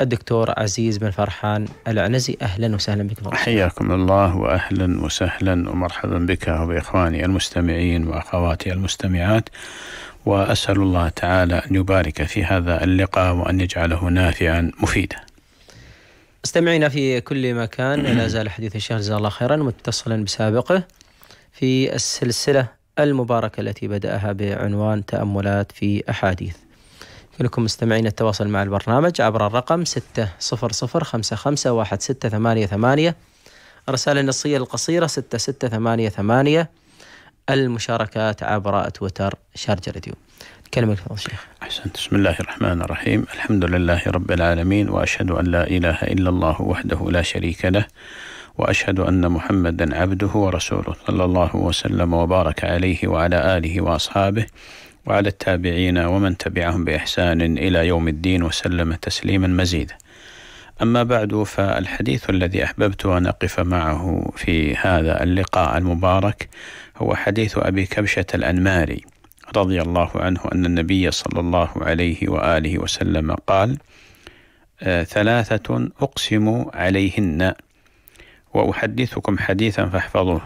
الدكتور عزيز بن فرحان العنزي أهلا وسهلا بك مرحبا. حياكم الله وأهلا وسهلا ومرحبا بك وبإخواني المستمعين وأخواتي المستمعات وأسأل الله تعالى أن يبارك في هذا اللقاء وأن يجعله نافعا مفيدا مستمعينا في كل مكان لا زال حديث الشيخ جزاه الله خيرا متصلا بسابقه في السلسلة المباركة التي بدأها بعنوان تأملات في أحاديث لكم مستمعين التواصل مع البرنامج عبر الرقم 600551688 رسالة النصية القصيرة 6688 المشاركات عبر تويتر شارج راديو كلمة الشيخ شيخ أحسنت بسم الله الرحمن الرحيم الحمد لله رب العالمين وأشهد أن لا إله إلا الله وحده لا شريك له واشهد ان محمدا عبده ورسوله صلى الله وسلم وبارك عليه وعلى اله واصحابه وعلى التابعين ومن تبعهم باحسان الى يوم الدين وسلم تسليما مزيدا. اما بعد فالحديث الذي احببت ان اقف معه في هذا اللقاء المبارك هو حديث ابي كبشه الانماري رضي الله عنه ان النبي صلى الله عليه واله وسلم قال: آه، ثلاثة أقسم عليهن وأحدثكم حديثا فاحفظوه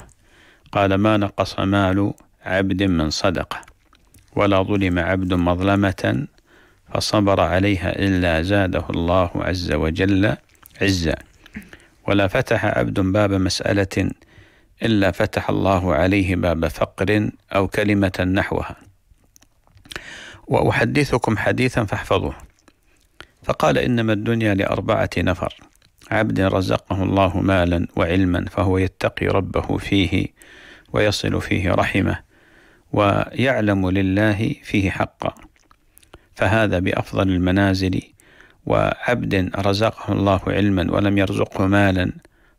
قال ما نقص مال عبد من صدقه ولا ظلم عبد مظلمة فصبر عليها إلا زاده الله عز وجل عزا ولا فتح عبد باب مسألة إلا فتح الله عليه باب فقر أو كلمة نحوها وأحدثكم حديثا فاحفظوه فقال إنما الدنيا لأربعة نفر عبد رزقه الله مالا وعلما فهو يتقي ربه فيه ويصل فيه رحمه ويعلم لله فيه حقا فهذا بأفضل المنازل وعبد رزقه الله علما ولم يرزقه مالا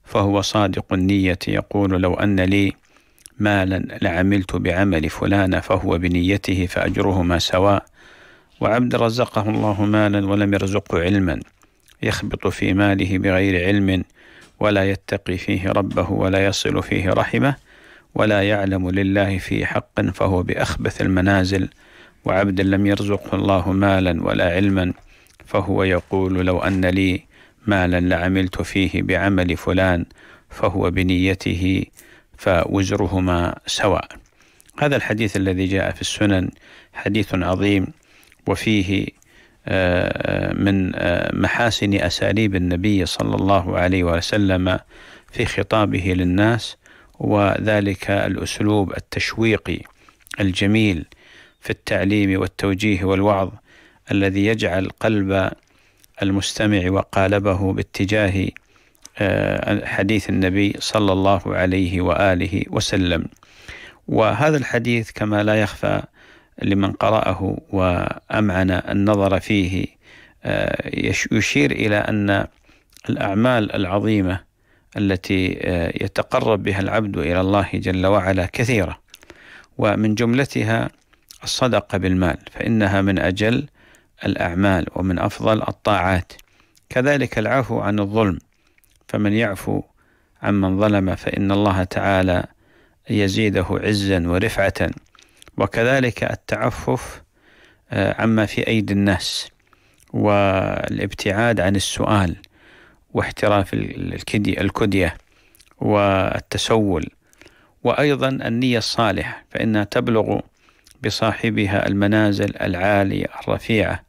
فهو صادق النية يقول لو أن لي مالا لعملت بعمل فلان فهو بنيته فأجرهما سواء وعبد رزقه الله مالا ولم يرزقه علما يخبط في ماله بغير علم ولا يتقي فيه ربه ولا يصل فيه رحمه ولا يعلم لله في حق فهو بأخبث المنازل وعبد لم يرزقه الله مالا ولا علما فهو يقول لو أن لي مالا لعملت فيه بعمل فلان فهو بنيته فوزرهما سواء هذا الحديث الذي جاء في السنن حديث عظيم وفيه آه، من آه، محاسن أساليب النبي صلى الله عليه وسلم في خطابه للناس وذلك الاسلوب التشويقي الجميل في التعليم والتوجيه والوعظ الذي يجعل قلب المستمع وقالبه باتجاه آه، حديث النبي صلى الله عليه واله وسلم. وهذا الحديث كما لا يخفى لمن قرأه وأمعن النظر فيه آه، يشير إلى أن الأعمال العظيمة التي آه، يتقرب بها العبد الى الله جل وعلا كثيره ومن جملتها الصدقه بالمال فانها من اجل الاعمال ومن افضل الطاعات كذلك العفو عن الظلم فمن يعفو عمن ظلم فان الله تعالى يزيده عزا ورفعه وكذلك التعفف آه، عما في ايدي الناس والابتعاد عن السؤال واحتراف الكدية والتسول وأيضا النية الصالحة فإنها تبلغ بصاحبها المنازل العالية الرفيعة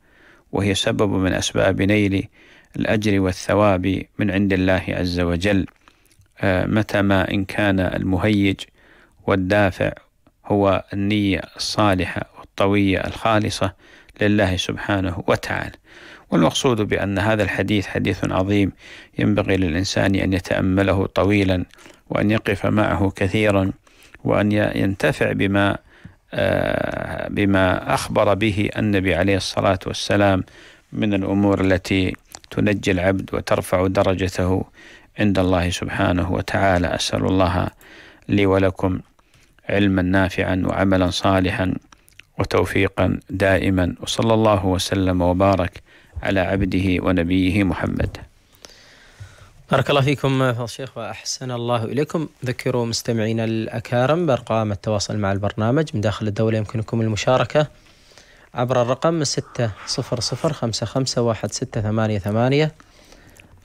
وهي سبب من أسباب نيل الأجر والثواب من عند الله عز وجل آه، متى ما إن كان المهيج والدافع هو النية الصالحة والطوية الخالصة لله سبحانه وتعالى والمقصود بأن هذا الحديث حديث عظيم ينبغي للإنسان أن يتأمله طويلا وأن يقف معه كثيرا وأن ينتفع بما آه، بما أخبر به النبي عليه الصلاة والسلام من الأمور التي تنجي العبد وترفع درجته عند الله سبحانه وتعالى أسأل الله لي ولكم علما نافعا وعملا صالحا وتوفيقا دائما وصلى الله وسلم وبارك على عبده ونبيه محمد بارك الله فيكم فضل الشيخ وأحسن الله إليكم ذكروا مستمعينا الأكارم بأرقام التواصل مع البرنامج من داخل الدولة يمكنكم المشاركة عبر الرقم ستة صفر صفر خمسة خمسة واحد ستة ثمانية ثمانية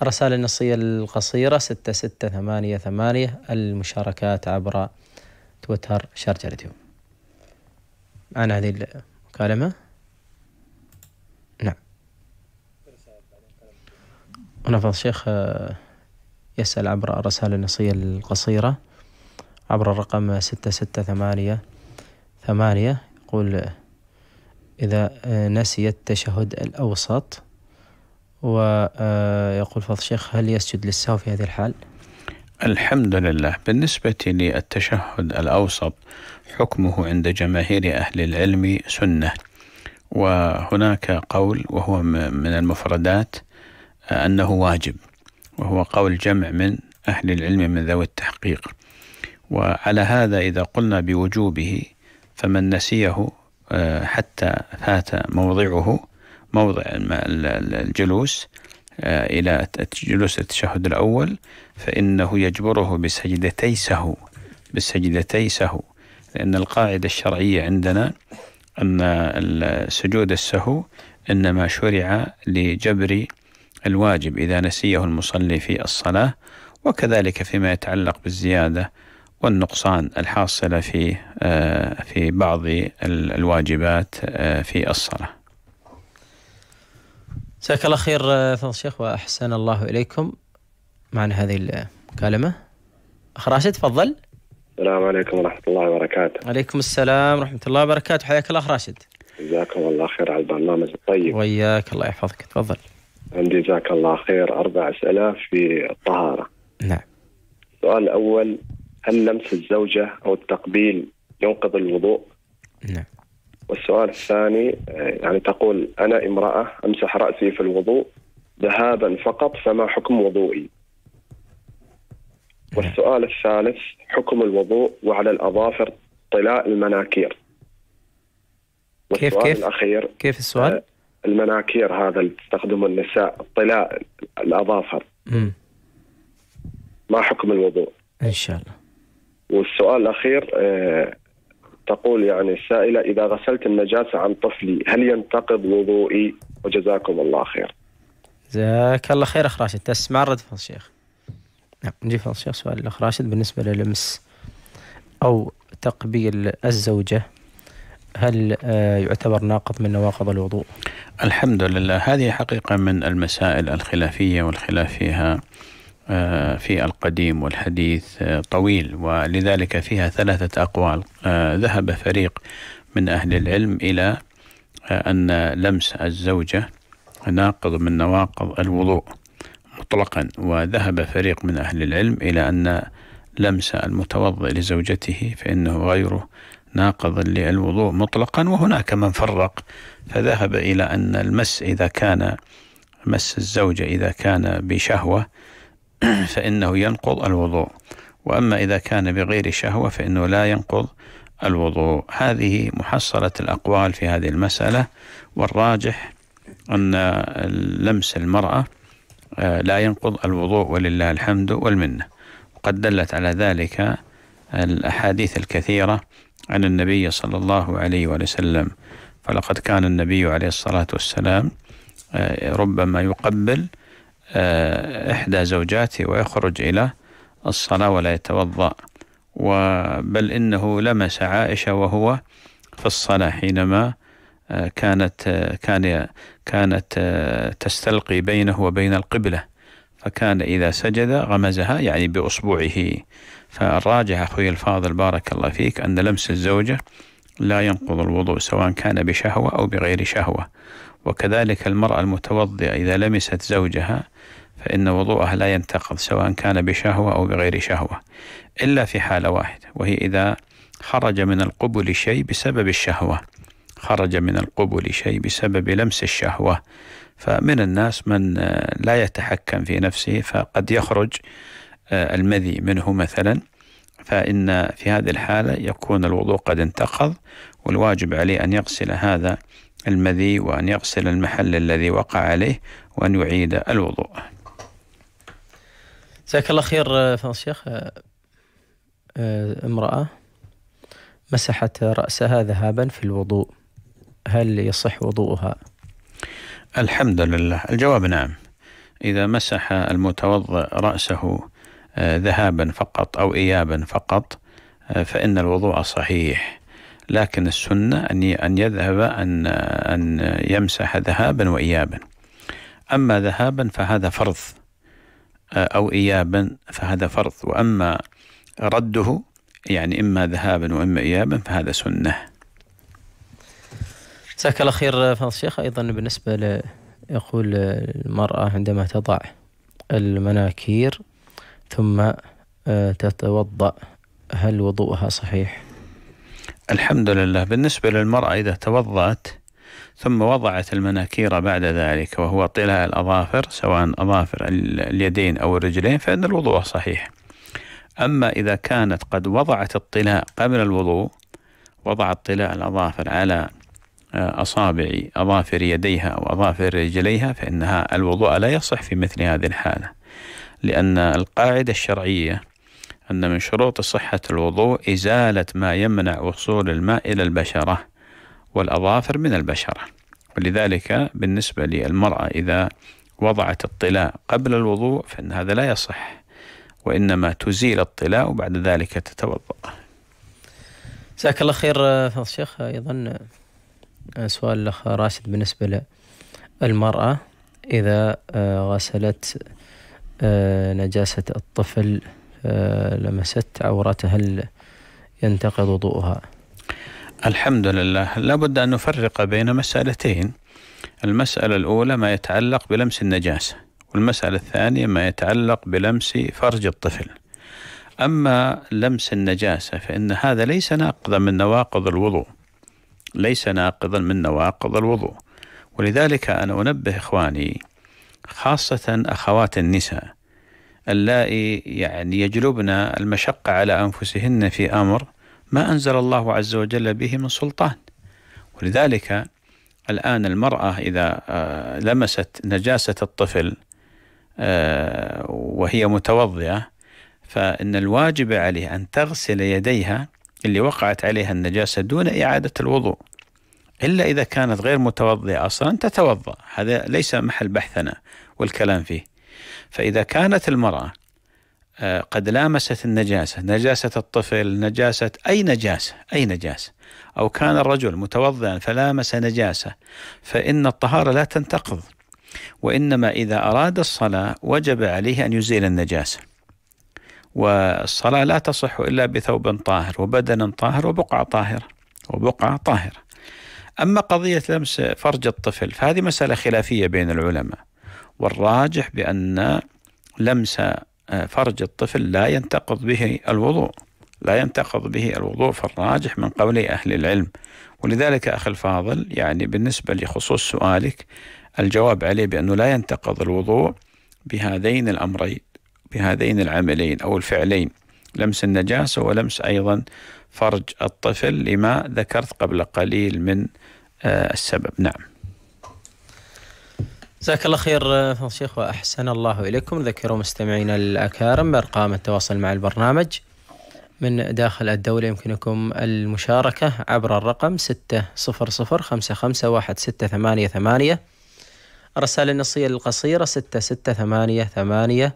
الرسالة النصية القصيرة ستة ستة ثمانية ثمانية المشاركات عبر تويتر شارجة راديو معنا هذه المكالمة فضل الشيخ آه، يسأل عبر الرسالة النصية القصيرة عبر الرقم ستة ستة ثمانية ثمانية يقول إذا آه، نسي التشهد الأوسط ويقول آه، فضل الشيخ هل يسجد للسهو في هذه الحال؟ الحمد لله بالنسبة للتشهد الأوسط حكمه عند جماهير أهل العلم سنة وهناك قول وهو من المفردات أنه واجب وهو قول جمع من أهل العلم من ذوي التحقيق وعلى هذا إذا قلنا بوجوبه فمن نسيه آه، حتى فات موضعه موضع الجلوس آه، إلى جلوس التشهد الأول فإنه يجبره بسجدتي سهو بسجدتي سهو لأن القاعدة الشرعية عندنا أن سجود السهو إنما شرع لجبر الواجب إذا نسيه المصلي في الصلاة وكذلك فيما يتعلق بالزيادة والنقصان الحاصلة في آه، في بعض الواجبات آه، في الصلاة. جزاك الله خير آه، فضل الشيخ وأحسن الله إليكم معنا هذه المكالمة. أخ راشد تفضل. السلام عليكم ورحمة الله وبركاته. عليكم السلام ورحمة الله وبركاته، حياك الله أخ راشد. جزاكم الله خير على البرنامج الطيب. وياك الله يحفظك، تفضل. عندي جزاك الله خير أربع أسئلة في الطهارة نعم السؤال الأول هل لمس الزوجة أو التقبيل ينقض الوضوء؟ نعم والسؤال الثاني يعني تقول أنا امرأة أمسح رأسي في الوضوء ذهابا فقط فما حكم وضوئي؟ نعم. والسؤال الثالث حكم الوضوء وعلى الأظافر طلاء المناكير والسؤال كيف كيف الأخير كيف السؤال؟ آه، المناكير هذا اللي تستخدمه النساء الطلاء الاظافر ما حكم الوضوء ان شاء الله والسؤال الاخير آه، تقول يعني السائله اذا غسلت النجاسه عن طفلي هل ينتقض وضوئي وجزاكم الله خير جزاك الله خير اخ راشد تسمع الرد فضل الشيخ نعم نجي فضل الشيخ سؤال الاخ راشد بالنسبه للمس او تقبيل الزوجه هل آه، يعتبر ناقض من نواقض الوضوء؟ الحمد لله هذه حقيقة من المسائل الخلافية والخلاف فيها آه، في القديم والحديث آه، طويل ولذلك فيها ثلاثة أقوال ذهب فريق من أهل العلم إلى أن لمس الزوجة ناقض من نواقض الوضوء مطلقا وذهب فريق من أهل العلم إلى أن لمس المتوضئ لزوجته فإنه غيره ناقضا للوضوء مطلقا وهناك من فرق فذهب إلى أن المس إذا كان مس الزوجة إذا كان بشهوة فإنه ينقض الوضوء وأما إذا كان بغير شهوة فإنه لا ينقض الوضوء هذه محصلة الأقوال في هذه المسألة والراجح أن لمس المرأة آه، لا ينقض الوضوء ولله الحمد والمنة وقد دلت على ذلك الأحاديث الكثيرة عن النبي صلى الله عليه وسلم فلقد كان النبي عليه الصلاة والسلام آه، ربما يقبل آه، إحدى زوجاته ويخرج إلى الصلاة ولا يتوضأ بل إنه لمس عائشة وهو في الصلاة حينما آه، كانت كان كانت تستلقي بينه وبين القبلة فكان إذا سجد غمزها يعني بأصبعه فالراجح أخوي الفاضل بارك الله فيك أن لمس الزوجة لا ينقض الوضوء سواء كان بشهوة أو بغير شهوة وكذلك المرأة المتوضئة إذا لمست زوجها فإن وضوءها لا ينتقض سواء كان بشهوة أو بغير شهوة إلا في حالة واحدة وهي إذا خرج من القبل شيء بسبب الشهوة خرج من القبل شيء بسبب لمس الشهوة فمن الناس من آه، لا يتحكم في نفسه فقد يخرج آه، المذي منه مثلا فإن في هذه الحالة يكون الوضوء قد انتقض والواجب عليه أن يغسل هذا المذي وأن يغسل المحل الذي وقع عليه وأن يعيد الوضوء جزاك الله خير آه، فضل الشيخ امرأة مسحت رأسها ذهابا في الوضوء هل يصح وضوءها؟ الحمد لله الجواب نعم إذا مسح المتوضأ رأسه آه، ذهابا فقط أو إيابا فقط آه، فإن الوضوء صحيح لكن السنة أن يذهب أن أن يمسح ذهابا وإيابا أما ذهابا فهذا فرض آه، أو إيابا فهذا فرض وأما رده يعني إما ذهابا وإما إيابا فهذا سنة جزاك الله خير فضل الشيخ أيضا بالنسبة ل... يقول المرأة عندما تضع المناكير ثم آه، تتوضأ هل وضوءها صحيح؟ الحمد لله بالنسبة للمرأة إذا توضأت ثم وضعت المناكير بعد ذلك وهو طلاء الأظافر سواء أظافر اليدين أو الرجلين فإن الوضوء صحيح أما إذا كانت قد وضعت الطلاء قبل الوضوء وضعت طلاء الأظافر على أصابع أظافر يديها أو أظافر رجليها فإنها الوضوء لا يصح في مثل هذه الحالة لأن القاعدة الشرعية أن من شروط صحة الوضوء إزالة ما يمنع وصول الماء إلى البشرة والأظافر من البشرة ولذلك بالنسبة للمرأة إذا وضعت الطلاء قبل الوضوء فإن هذا لا يصح وإنما تزيل الطلاء وبعد ذلك تتوضأ جزاك الله خير فضل الشيخ أيضا آه، سؤال الأخ راشد بالنسبة للمرأة إذا آه، غسلت آه، نجاسة الطفل لمست عورته هل ينتقض وضوءها؟ الحمد لله لابد أن نفرق بين مسألتين المسألة الأولى ما يتعلق بلمس النجاسة والمسألة الثانية ما يتعلق بلمس فرج الطفل أما لمس النجاسة فإن هذا ليس ناقضا من نواقض الوضوء ليس ناقضا من نواقض الوضوء ولذلك أنا أنبه إخواني خاصة أخوات النساء اللائي يعني يجلبن المشقة على أنفسهن في أمر ما أنزل الله عز وجل به من سلطان ولذلك الآن المرأة إذا آه، لمست نجاسة الطفل آه، وهي متوضئة فإن الواجب عليه أن تغسل يديها اللي وقعت عليها النجاسة دون إعادة الوضوء إلا إذا كانت غير متوضئة أصلا تتوضأ هذا ليس محل بحثنا والكلام فيه فإذا كانت المرأة آه، قد لامست النجاسة نجاسة الطفل نجاسة أي نجاسة أي نجاسة أو كان الرجل متوضئا فلامس نجاسة فإن الطهارة لا تنتقض وإنما إذا أراد الصلاة وجب عليه أن يزيل النجاسة والصلاة لا تصح إلا بثوب طاهر وبدن طاهر وبقعة طاهرة وبقعة طاهرة أما قضية لمس فرج الطفل فهذه مسألة خلافية بين العلماء والراجح بأن لمس آه، فرج الطفل لا ينتقض به الوضوء لا ينتقض به الوضوء فالراجح من قول أهل العلم ولذلك أخي الفاضل يعني بالنسبة لخصوص سؤالك الجواب عليه بأنه لا ينتقض الوضوء بهذين الأمرين بهذين العملين أو الفعلين لمس النجاسة ولمس أيضا فرج الطفل لما ذكرت قبل قليل من آه، السبب نعم جزاك الله خير آه، شيخ الشيخ وأحسن الله إليكم ذكروا مستمعينا الأكارم بأرقام التواصل مع البرنامج من داخل الدولة يمكنكم المشاركة عبر الرقم ستة صفر صفر خمسة خمسة واحد ستة ثمانية ثمانية الرسالة النصية القصيرة ستة ستة ثمانية ثمانية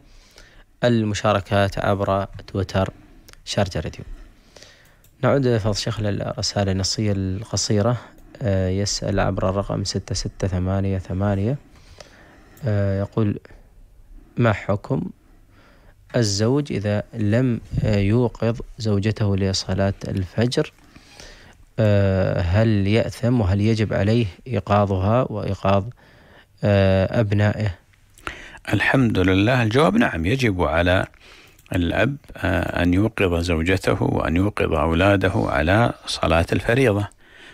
المشاركات عبر تويتر شارجة راديو نعود فضل فضشيخ للرسالة النصية القصيرة آه، يسأل عبر الرقم ستة ستة ثمانية ثمانية آه، يقول ما حكم الزوج إذا لم يوقظ زوجته لصلاة الفجر آه، هل يأثم وهل يجب عليه إيقاظها وإيقاظ أبنائه الحمد لله الجواب نعم يجب على الأب آه، أن يوقظ زوجته وأن يوقظ أولاده على صلاة الفريضة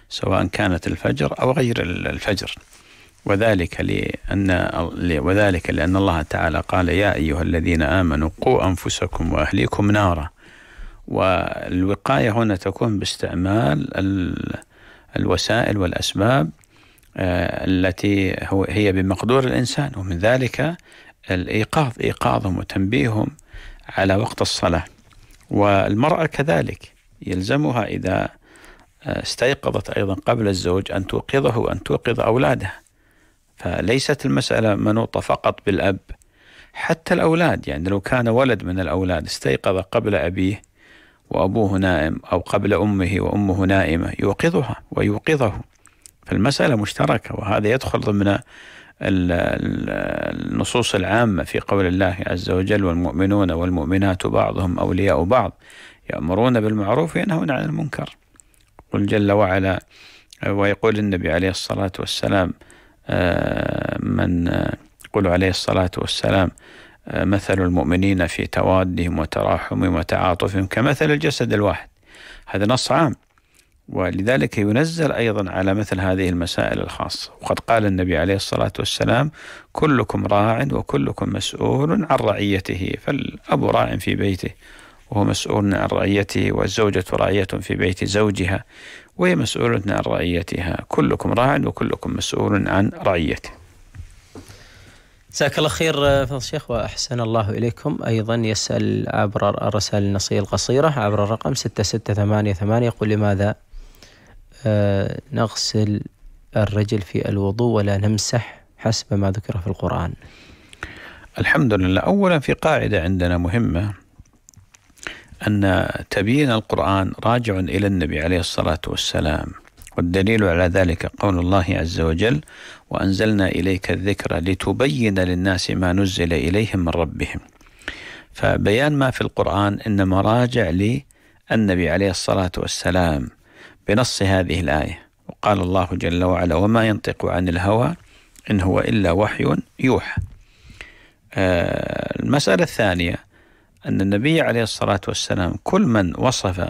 سواء كانت الفجر أو غير الفجر وذلك لأن وذلك لأن الله تعالى قال يا أيها الذين آمنوا قوا أنفسكم وأهليكم نارا والوقاية هنا تكون باستعمال الوسائل والأسباب آه، التي هي بمقدور الإنسان ومن ذلك الإيقاظ إيقاظهم وتنبيههم على وقت الصلاة والمرأة كذلك يلزمها إذا آه، استيقظت أيضا قبل الزوج أن توقظه وأن توقظ أولادها فليست المسألة منوطة فقط بالأب حتى الأولاد يعني لو كان ولد من الأولاد استيقظ قبل أبيه وأبوه نائم أو قبل أمه وأمه نائمة يوقظها ويوقظه فالمسألة مشتركة وهذا يدخل ضمن النصوص العامة في قول الله عز وجل والمؤمنون والمؤمنات بعضهم أولياء بعض يأمرون بالمعروف وينهون عن المنكر قل جل وعلا ويقول النبي عليه الصلاة والسلام آه، من يقول عليه الصلاة والسلام آه، مثل المؤمنين في توادهم وتراحمهم وتعاطفهم كمثل الجسد الواحد هذا نص عام ولذلك ينزل أيضا على مثل هذه المسائل الخاصة وقد قال النبي عليه الصلاة والسلام كلكم راع وكلكم مسؤول عن رعيته فالأب راع في بيته وهو مسؤول عن رعيته والزوجة راعية في بيت زوجها وهي مسؤولة عن رعيتها كلكم راع وكلكم مسؤول عن رعيته جزاك الله خير فضل الشيخ وأحسن الله إليكم أيضا يسأل عبر الرسائل النصية القصيرة عبر الرقم 6688 يقول لماذا آه، نغسل الرجل في الوضوء ولا نمسح حسب ما ذكر في القرآن الحمد لله أولا في قاعدة عندنا مهمة أن تبيين القرآن راجع إلى النبي عليه الصلاة والسلام والدليل على ذلك قول الله عز وجل وأنزلنا إليك الذكر لتبين للناس ما نزل إليهم من ربهم فبيان ما في القرآن إنما راجع للنبي عليه الصلاة والسلام بنص هذه الآية وقال الله جل وعلا وما ينطق عن الهوى إن هو إلا وحي يوحى آه، المسألة الثانية أن النبي عليه الصلاة والسلام كل من وصف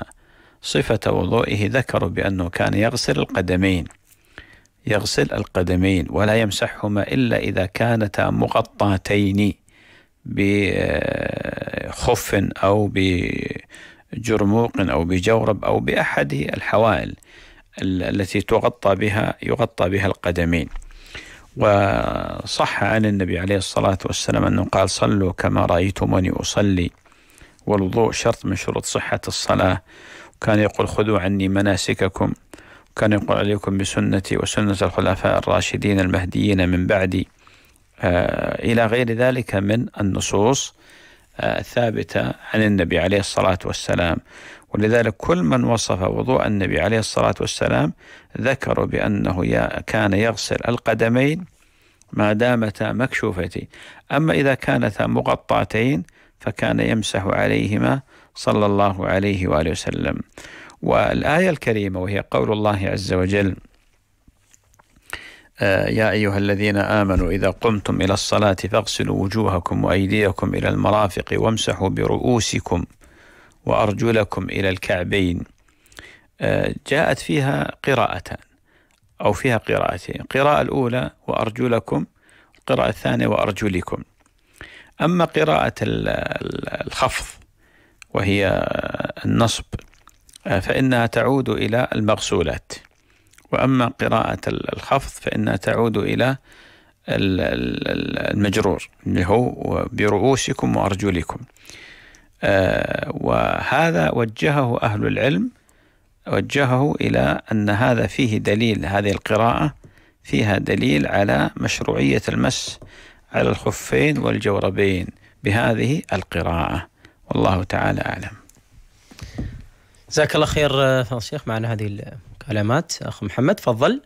صفة وضوئه ذكروا بأنه كان يغسل القدمين يغسل القدمين ولا يمسحهما إلا إذا كانتا مغطاتين بخف أو بخف جرموق أو بجورب أو بأحد الحوائل التي تغطى بها يغطى بها القدمين وصح عن النبي عليه الصلاة والسلام أنه قال صلوا كما رأيتموني أصلي والوضوء شرط من شروط صحة الصلاة وكان يقول خذوا عني مناسككم وكان يقول عليكم بسنتي وسنة الخلفاء الراشدين المهديين من بعدي آه، إلى غير ذلك من النصوص ثابتة عن النبي عليه الصلاة والسلام ولذلك كل من وصف وضوء النبي عليه الصلاة والسلام ذكروا بأنه كان يغسل القدمين ما دامتا مكشوفتين أما إذا كانتا مغطاتين فكان يمسح عليهما صلى الله عليه وآله وسلم والآية الكريمة وهي قول الله عز وجل آه، يا أيها الذين آمنوا إذا قمتم إلى الصلاة فاغسلوا وجوهكم وأيديكم إلى المرافق وامسحوا برؤوسكم وأرجلكم إلى الكعبين آه، جاءت فيها قراءتان أو فيها قراءتين القراءة الأولى وأرجلكم القراءة الثانية وأرجلكم أما قراءة الخفض وهي النصب آه، فإنها تعود إلى المغسولات وأما قراءة الخفض فإنها تعود إلى المجرور اللي هو برؤوسكم وأرجلكم آه، وهذا وجهه أهل العلم وجهه إلى أن هذا فيه دليل هذه القراءة فيها دليل على مشروعية المس على الخفين والجوربين بهذه القراءة والله تعالى أعلم جزاك الله خير آه، فضل الشيخ معنا هذه كلمات اخ محمد تفضل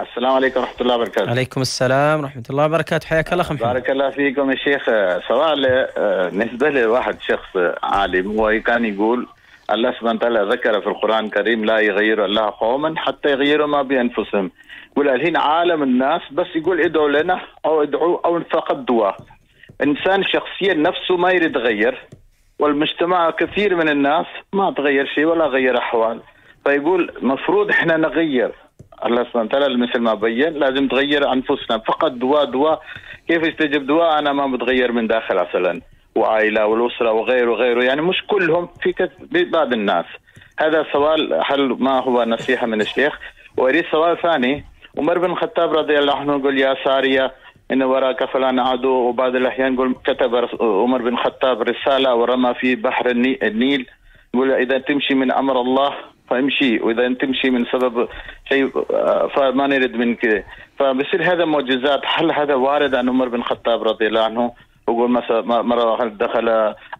السلام عليكم ورحمه الله وبركاته. عليكم السلام ورحمه الله وبركاته، حياك الله محمد. بارك الله فيكم يا شيخ، سؤال بالنسبه آه، لواحد شخص عالم هو كان يقول الله سبحانه وتعالى ذكر في القران الكريم لا يغير الله قوما حتى يغيروا ما بانفسهم. يقول الحين عالم الناس بس يقول ادعوا لنا او ادعوا او فقط دعاء. انسان شخصيا نفسه ما يريد يغير والمجتمع كثير من الناس ما تغير شيء ولا غير احوال. فيقول مفروض احنا نغير الله سبحانه وتعالى مثل ما بين لازم تغير انفسنا فقط دواء دواء كيف يستجب دواء انا ما بتغير من داخل اصلا وعائله والاسره وغيره وغيره يعني مش كلهم في بعض الناس هذا سؤال هل ما هو نصيحه من الشيخ واريد سؤال ثاني عمر بن الخطاب رضي الله عنه يقول يا ساريه ان وراك فلان عدو وبعض الاحيان يقول كتب عمر بن الخطاب رساله ورمى في بحر النيل يقول اذا تمشي من امر الله فامشي واذا انت تمشي من سبب شيء آه، فما نرد منك فبصير هذا معجزات هل هذا وارد عن عمر بن الخطاب رضي الله عنه يقول مثلا مره دخل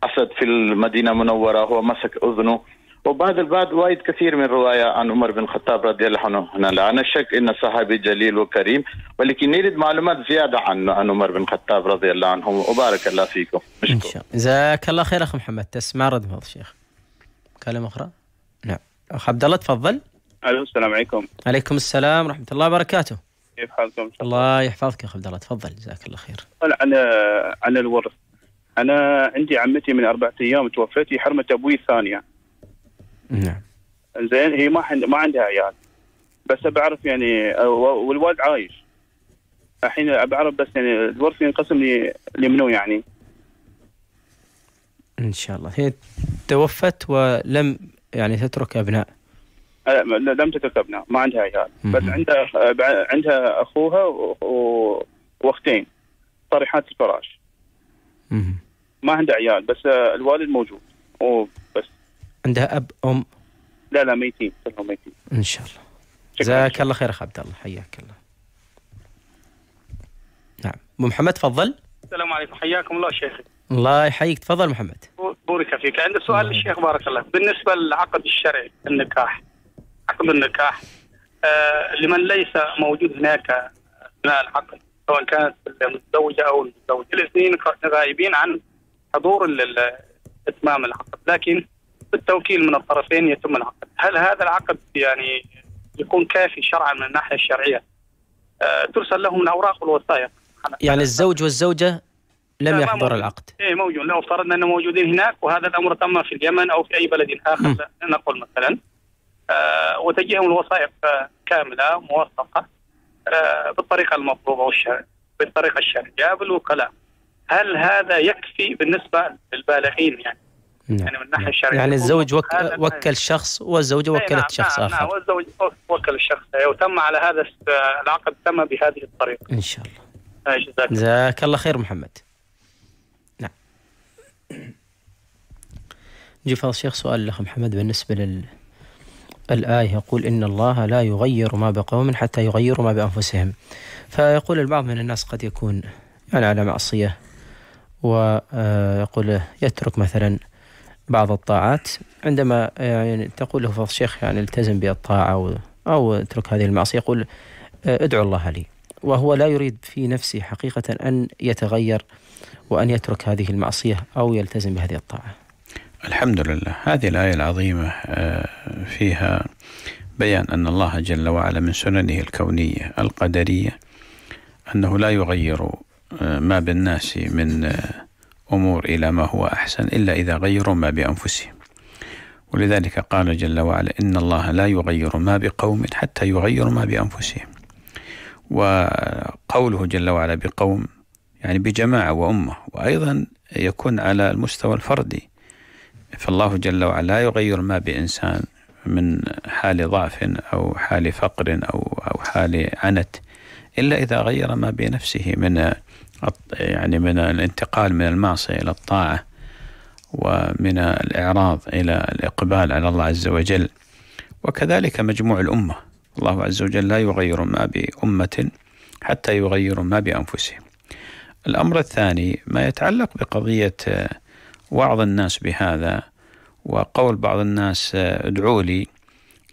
اسد في المدينه المنوره هو مسك اذنه وبعد البعض وايد كثير من الرواية عن عمر بن الخطاب رضي الله عنه هنا أنا شك أن صحابي جليل وكريم ولكن نريد معلومات زيادة عن عن عمر بن الخطاب رضي الله عنه وبارك الله فيكم ان شاء الله جزاك الله خير أخ محمد تسمع رد شيخ كلمة أخرى اخ عبد الله تفضل الو السلام عليكم عليكم السلام ورحمه الله وبركاته كيف حالكم الله يحفظك يا اخ عبد الله تفضل جزاك الله خير على عن الورث انا عندي عمتي من اربعة ايام توفت حرمه ابوي الثانيه نعم زين هي ما حن... ما عندها عيال بس بعرف يعني والوالد عايش الحين بعرف بس يعني الورث ينقسم لي لمنو يعني ان شاء الله هي توفت ولم يعني تترك ابناء أه، لم تترك ابناء ما عندها عيال بس عندها عندها اخوها واختين طريحات الفراش ما عندها عيال بس آه، الوالد موجود وبس عندها اب ام لا لا ميتين كلهم ميتين ان شاء الله جزاك الله خير اخ عبد الله حياك الله نعم ابو محمد تفضل السلام عليكم حياكم الله شيخي الله يحييك تفضل محمد بورك فيك عندي سؤال نعم. للشيخ بارك الله بالنسبه للعقد الشرعي النكاح عقد النكاح آه لمن ليس موجود هناك اثناء العقد سواء كانت المتزوجه او المتزوج الاثنين غايبين عن حضور اتمام العقد لكن بالتوكيل من الطرفين يتم العقد هل هذا العقد يعني يكون كافي شرعا من الناحيه الشرعيه آه ترسل لهم الاوراق والوثائق يعني الزوج والزوجه لم يحضر العقد اي موجود لو افترضنا انه موجودين هناك وهذا الامر تم في اليمن او في اي بلد اخر نقول مثلا آه وتجيهم الوثائق آه كامله موثقه آه بالطريقه المطلوبه والشرع بالطريقه الشرعيه بالوكلاء هل هذا يكفي بالنسبه للبالغين يعني نعم. يعني من الناحيه الشرعيه نعم. يعني الزوج وك... وكل شخص والزوجه إيه، وكلت نعم. شخص نعم. اخر نعم والزوج وكل الشخص وتم أيوة، على هذا العقد تم بهذه الطريقه ان شاء الله آه، جزاك الله خير محمد جيب شيخ سؤال الأخ محمد بالنسبة لل الآية يقول إن الله لا يغير ما بقوم حتى يغيروا ما بأنفسهم فيقول البعض من الناس قد يكون يعني على معصية ويقول آه، يترك مثلا بعض الطاعات عندما آه، يعني تقول له فضل الشيخ يعني التزم بالطاعة أو اترك هذه المعصية يقول آه، ادعو الله لي وهو لا يريد في نفسه حقيقة أن يتغير وأن يترك هذه المعصية أو يلتزم بهذه الطاعة الحمد لله هذه الآية العظيمة آه، فيها بيان أن الله جل وعلا من سننه الكونية القدرية أنه لا يغير آه، ما بالناس من آه، أمور إلى ما هو أحسن إلا إذا غيروا ما بأنفسهم ولذلك قال جل وعلا إن الله لا يغير ما بقوم حتى يغيروا ما بأنفسهم وقوله جل وعلا بقوم يعني بجماعة وأمة وأيضا يكون على المستوى الفردي فالله جل وعلا لا يغير ما بإنسان من حال ضعف أو حال فقر أو أو حال عنت إلا إذا غير ما بنفسه من يعني من الانتقال من المعصية إلى الطاعة ومن الإعراض إلى الإقبال على الله عز وجل وكذلك مجموع الأمة الله عز وجل لا يغير ما بأمة حتى يغيروا ما بأنفسهم الأمر الثاني ما يتعلق بقضية آه، وعظ الناس بهذا وقول بعض الناس آه، ادعوا لي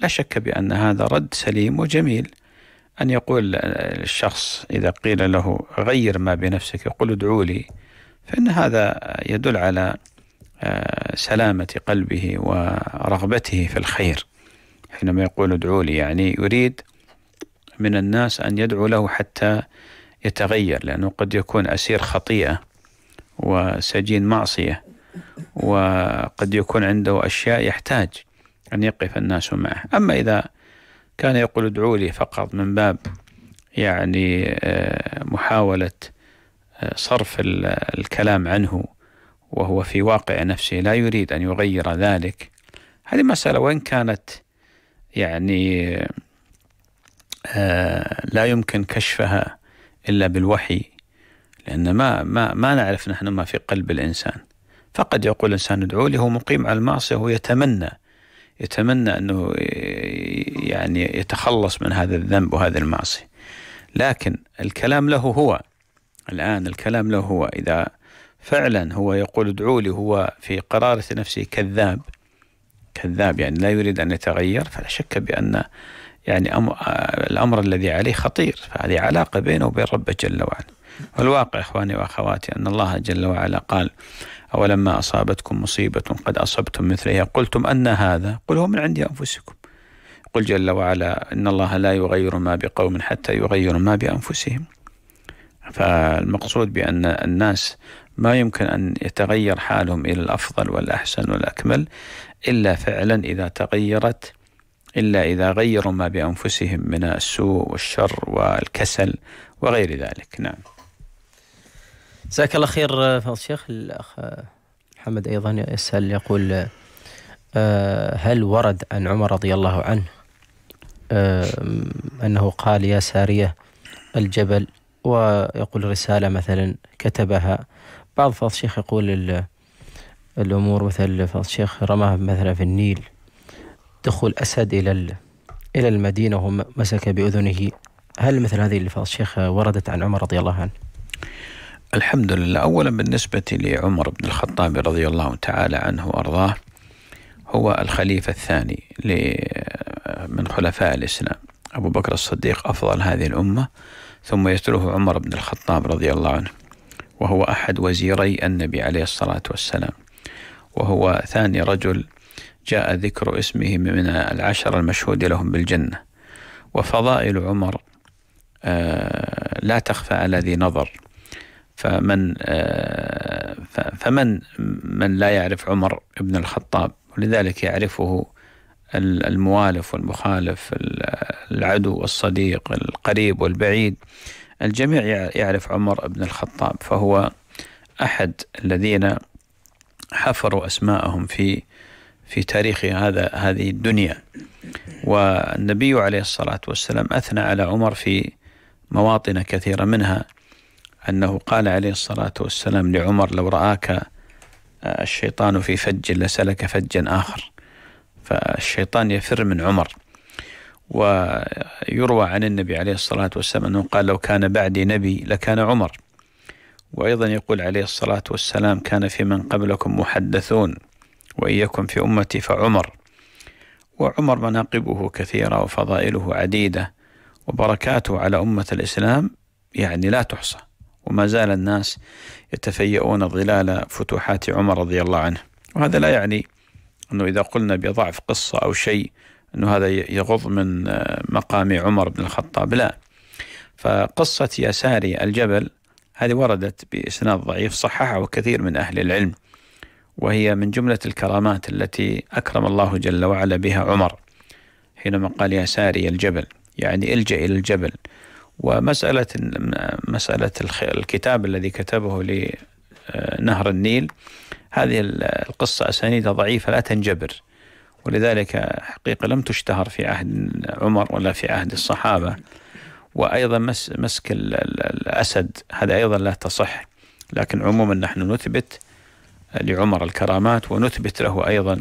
لا شك بأن هذا رد سليم وجميل أن يقول آه، الشخص إذا قيل له غير ما بنفسك يقول ادعوا لي فإن هذا يدل على سلامة قلبه ورغبته في الخير حينما يقول ادعوا لي يعني يريد من الناس أن يدعو له حتى يتغير لأنه قد يكون أسير خطيئة وسجين معصية وقد يكون عنده أشياء يحتاج أن يقف الناس معه أما إذا كان يقول ادعوا لي فقط من باب يعني آه، محاولة آه، صرف الكلام عنه وهو في واقع نفسه لا يريد أن يغير ذلك هذه مسألة وإن كانت يعني آه، لا يمكن كشفها إلا بالوحي لأن ما ما ما نعرف نحن ما في قلب الإنسان فقد يقول الإنسان ادعوا لي هو مقيم على المعصية هو يتمنى يتمنى أنه آه، يعني يتخلص من هذا الذنب وهذه المعصية لكن الكلام له هو الآن الكلام له هو إذا فعلا هو يقول ادعوا لي هو في قرارة نفسه كذاب كذاب يعني لا يريد أن يتغير فلا شك بأن يعني أم الأمر الذي عليه خطير فهذه علاقة بينه وبين ربه جل وعلا والواقع إخواني وأخواتي أن الله جل وعلا قال أولما أصابتكم مصيبة قد أصبتم مثلها قلتم أن هذا قل هو من عند أنفسكم قل جل وعلا إن الله لا يغير ما بقوم حتى يغيروا ما بأنفسهم فالمقصود بأن الناس ما يمكن أن يتغير حالهم إلى الأفضل والأحسن والأكمل إلا فعلا إذا تغيرت إلا إذا غيروا ما بأنفسهم من السوء والشر والكسل وغير ذلك نعم جزاك الله خير آه، فضل الشيخ الأخ آه، محمد أيضا يسأل يقول آه، هل ورد عن عمر رضي الله عنه أنه قال يا سارية الجبل ويقول رسالة مثلا كتبها بعض فضل الشيخ يقول الأمور مثل الشيخ رماه مثلا في النيل دخول أسد إلى إلى المدينة ومسك بأذنه هل مثل هذه الألفاظ الشيخ وردت عن عمر رضي الله عنه؟ الحمد لله أولا بالنسبة لعمر بن الخطاب رضي الله تعالى عنه وأرضاه هو الخليفة الثاني من خلفاء الإسلام أبو بكر الصديق أفضل هذه الأمة ثم يتلوه عمر بن الخطاب رضي الله عنه وهو أحد وزيري النبي عليه الصلاة والسلام وهو ثاني رجل جاء ذكر اسمه من العشر المشهود لهم بالجنة وفضائل عمر آه، لا تخفى على ذي نظر فمن آه، فمن من لا يعرف عمر بن الخطاب ولذلك يعرفه الموالف والمخالف العدو والصديق القريب والبعيد الجميع يعرف عمر بن الخطاب فهو أحد الذين حفروا أسماءهم في في تاريخ هذا هذه الدنيا والنبي عليه الصلاة والسلام أثنى على عمر في مواطن كثيرة منها أنه قال عليه الصلاة والسلام لعمر لو رآك آه، الشيطان في فج لسلك فجا آخر فالشيطان يفر من عمر ويروى عن النبي عليه الصلاة والسلام أنه قال لو كان بعدي نبي لكان عمر وأيضا يقول عليه الصلاة والسلام كان في من قبلكم محدثون وإن يكن في أمتي فعمر وعمر مناقبه كثيرة وفضائله عديدة وبركاته على أمة الإسلام يعني لا تحصى وما زال الناس يتفيئون ظلال فتوحات عمر رضي الله عنه وهذا لا يعني أنه إذا قلنا بضعف قصة أو شيء أنه هذا يغض من آه، مقام عمر بن الخطاب لا فقصة يساري الجبل هذه وردت بإسناد ضعيف صححه كثير من أهل العلم وهي من جملة الكرامات التي أكرم الله جل وعلا بها عمر حينما قال يا ساري الجبل يعني الجأ إلى الجبل ومسألة مسألة الكتاب الذي كتبه لنهر آه، النيل هذه القصة أسانيدها ضعيفة لا تنجبر ولذلك حقيقة لم تشتهر في عهد عمر ولا في عهد الصحابة وأيضا مس مسك الأسد هذا أيضا لا تصح لكن عموما نحن نثبت لعمر الكرامات ونثبت له أيضا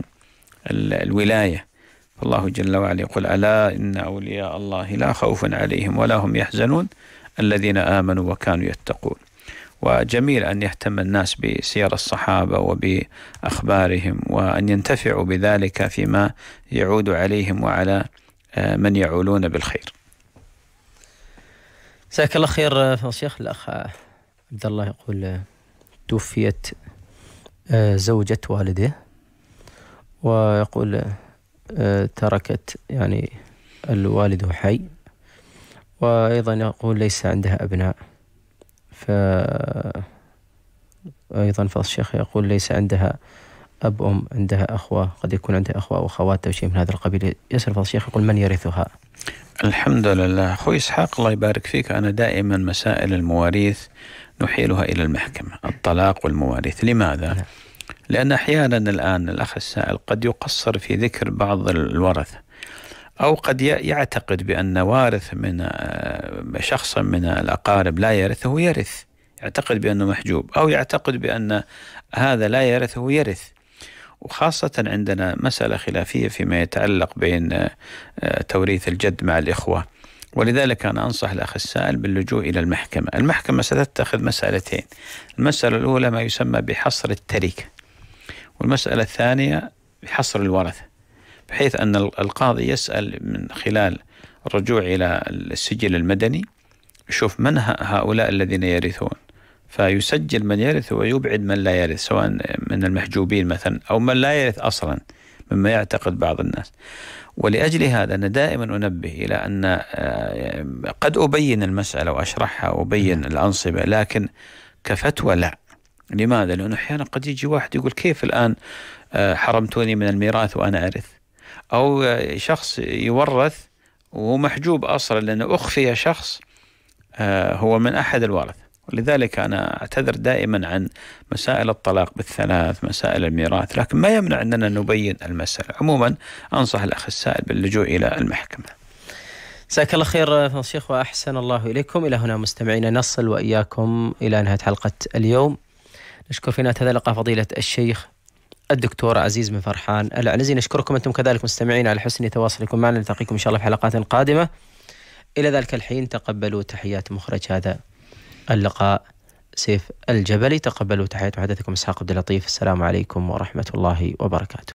الولاية فالله جل وعلا يقول ألا إن أولياء الله لا خوف عليهم ولا هم يحزنون الذين آمنوا وكانوا يتقون وجميل أن يهتم الناس بسير الصحابة وبأخبارهم وأن ينتفعوا بذلك فيما يعود عليهم وعلى آه، من يعولون بالخير مساك الله خير آه، فضل الشيخ الاخ آه، عبد الله يقول آه، توفيت زوجة والده ويقول تركت يعني الوالد حي وأيضا يقول ليس عندها أبناء ف أيضا فضل الشيخ يقول ليس عندها أب أم عندها أخوة قد يكون عندها أخوة أو أخوات أو شيء من هذا القبيل يسأل فضل الشيخ يقول من يرثها الحمد لله أخوي إسحاق الله يبارك فيك أنا دائما مسائل المواريث نحيلها إلى المحكمة الطلاق والمواريث لماذا؟ لا. نعم. لأن أحيانا الآن الأخ السائل قد يقصر في ذكر بعض الورثة أو قد يعتقد بأن وارث من آه، شخصا من الأقارب لا يرثه يرث يعتقد بأنه محجوب أو يعتقد بأن هذا لا يرثه يرث وخاصة عندنا مسألة خلافية فيما يتعلق بين آه، توريث الجد مع الإخوة ولذلك أنا أنصح الأخ السائل باللجوء إلى المحكمة المحكمة ستتخذ مسألتين المسألة الأولى ما يسمى بحصر التركة والمسألة الثانية بحصر الورثة بحيث أن القاضي يسأل من خلال الرجوع إلى السجل المدني يشوف من هؤلاء الذين يرثون فيسجل من يرث ويبعد من لا يرث سواء من المحجوبين مثلا أو من لا يرث أصلا مما يعتقد بعض الناس ولأجل هذا أنا دائما أنبه إلى أن آه، قد أبين المسألة وأشرحها وأبين نعم. الأنصبة لكن كفتوى لا لماذا؟ لأنه أحيانا قد يجي واحد يقول كيف الآن آه، حرمتوني من الميراث وأنا أرث أو آه، شخص يورث ومحجوب أصلا لأنه أخفي شخص هو من أحد الورث ولذلك أنا أعتذر دائما عن مسائل الطلاق بالثلاث مسائل الميراث لكن ما يمنع أننا نبين المسألة عموما أنصح الأخ السائل باللجوء إلى المحكمة جزاك الله خير الشيخ وأحسن الله إليكم إلى هنا مستمعينا نصل وإياكم إلى نهاية حلقة اليوم نشكر في نهاية هذا اللقاء فضيلة الشيخ الدكتور عزيز بن فرحان العنزي نشكركم أنتم كذلك مستمعين على حسن تواصلكم معنا نلتقيكم إن شاء الله في حلقات قادمة إلى ذلك الحين تقبلوا تحيات مخرج هذا اللقاء سيف الجبلي تقبلوا تحيات محدثكم اسحاق عبد اللطيف السلام عليكم ورحمة الله وبركاته